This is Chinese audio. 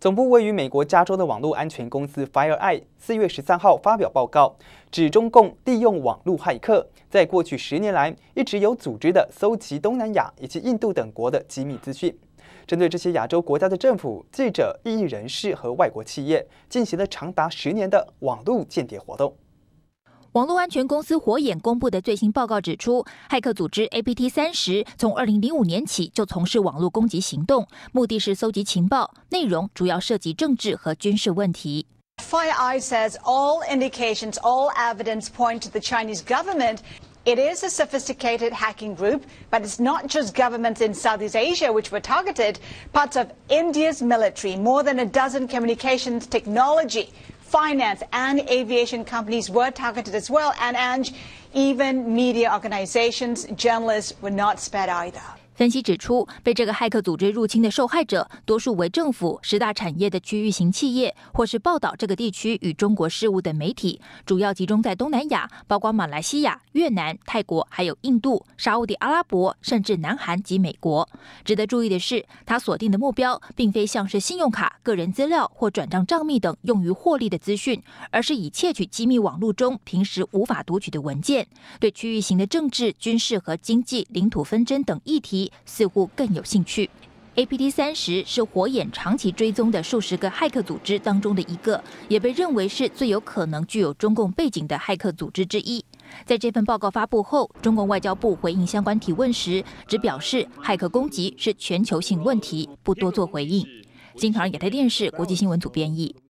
总部位于美国加州的网络安全公司 FireEye 四月十三号发表报告，指中共利用网络骇客，在过去十年来一直有组织的搜集东南亚以及印度等国的机密资讯，针对这些亚洲国家的政府、记者、异议人士和外国企业，进行了长达十年的网络间谍活动。网络安全公司火眼公布的最新报告指出，骇客组织 APT 三十从二零零五年起就从事网络攻击行动，目的是搜集情报，内容主要涉及政治和军事问题。FiI says all indications, all evidence point to the Chinese government. It is a sophisticated hacking group, but it's not just governments in Southeast Asia which were targeted. Parts of India's military, more than a dozen communications technology finance, and aviation companies were targeted as well. And Ange, even media organizations, journalists were not spared either. 分析指出，被这个骇客组织入侵的受害者，多数为政府、十大产业的区域型企业，或是报道这个地区与中国事务的媒体，主要集中在东南亚，包括马来西亚、越南、泰国，还有印度、沙地阿拉伯，甚至南韩及美国。值得注意的是，他锁定的目标，并非像是信用卡、个人资料或转账账密等用于获利的资讯，而是以窃取机密网络中平时无法读取的文件，对区域型的政治、军事和经济、领土纷争等议题。似乎更有兴趣。APT 三十是火眼长期追踪的数十个骇客组织当中的一个，也被认为是最有可能具有中共背景的骇客组织之一。在这份报告发布后，中共外交部回应相关提问时，只表示骇客攻击是全球性问题，不多做回应。经常电太电视国际新闻组编译。